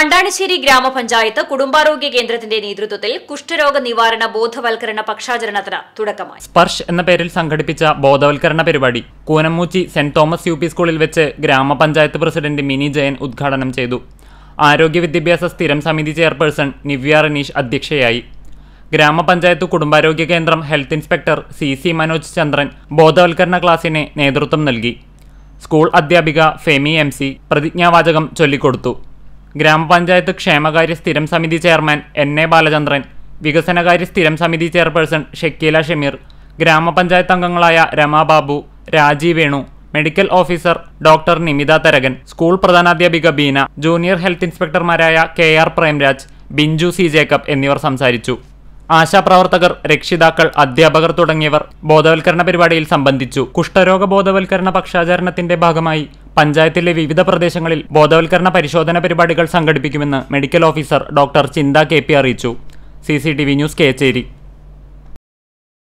മണ്ടാണിശ്ശേരി ഗ്രാമപഞ്ചായത്ത് കുടുംബാരോഗ്യ കേന്ദ്രത്തിന്റെ നേതൃത്വത്തിൽ കുഷ്ഠരോഗ നിവാരണ ബോധവൽക്കരണ പക്ഷാചരണത്തിന് തുടക്കമായി സ്പർശ് എന്ന പേരിൽ സംഘടിപ്പിച്ച ബോധവൽക്കരണ പരിപാടി കൂനമൂച്ചി സെന്റ് തോമസ് യു സ്കൂളിൽ വെച്ച് ഗ്രാമപഞ്ചായത്ത് പ്രസിഡന്റ് മിനി ജയൻ ഉദ്ഘാടനം ചെയ്തു ആരോഗ്യ വിദ്യാഭ്യാസ സ്ഥിരം സമിതി ചെയർപേഴ്സൺ നിവ്യ റനീഷ് അധ്യക്ഷയായി ഗ്രാമപഞ്ചായത്ത് കുടുംബാരോഗ്യ കേന്ദ്രം health inspector C C Manoj Chandran ബോധവൽക്കരണ ക്ലാസ്സിന് നേതൃത്വം നൽകി സ്കൂൾ അധ്യാപിക ഫെമി എം സി പ്രതിജ്ഞാവാചകം ചൊല്ലിക്കൊടുത്തു ഗ്രാമപഞ്ചായത്ത് ക്ഷേമകാര്യ സ്ഥിരം സമിതി ചെയർമാൻ എൻ എ ബാലചന്ദ്രൻ വികസനകാര്യ സ്ഥിരം സമിതി ചെയർപേഴ്സൺ ഷക്കീല ഷമീർ ഗ്രാമപഞ്ചായത്ത് അംഗങ്ങളായ Ramababu Rajeev Venu medical officer doctor Nimitha Tharakan school പ്രധാനാധ്യാപിക ബീന ജൂനിയർ ഹെൽത്ത് ഇൻസ്പെക്ടർമാരായ K R Premraj Binchu C Jacob എന്നിവർ സംസാരിച്ചു ആശാപ്രവർത്തകർ രക്ഷിതാക്കൾ അധ്യാപകർ തുടങ്ങിയവർ ബോധവൽക്കരണ പരിപാടിയിൽ സംബന്ധിച്ചു കുഷ്ഠരോഗ ബോധവൽക്കരണ പക്ഷാചരണത്തിന്റെ ഭാഗമായി പഞ്ചായത്തിലെ വിവിധ പ്രദേശങ്ങളിൽ ബോധവൽക്കരണ പരിശോധന പരിപാടികൾ സംഘടിപ്പിക്കുമെന്ന് medical officer doctor Chintha K P അറിയിച്ചു സി ന്യൂസ് കേച്ചേരി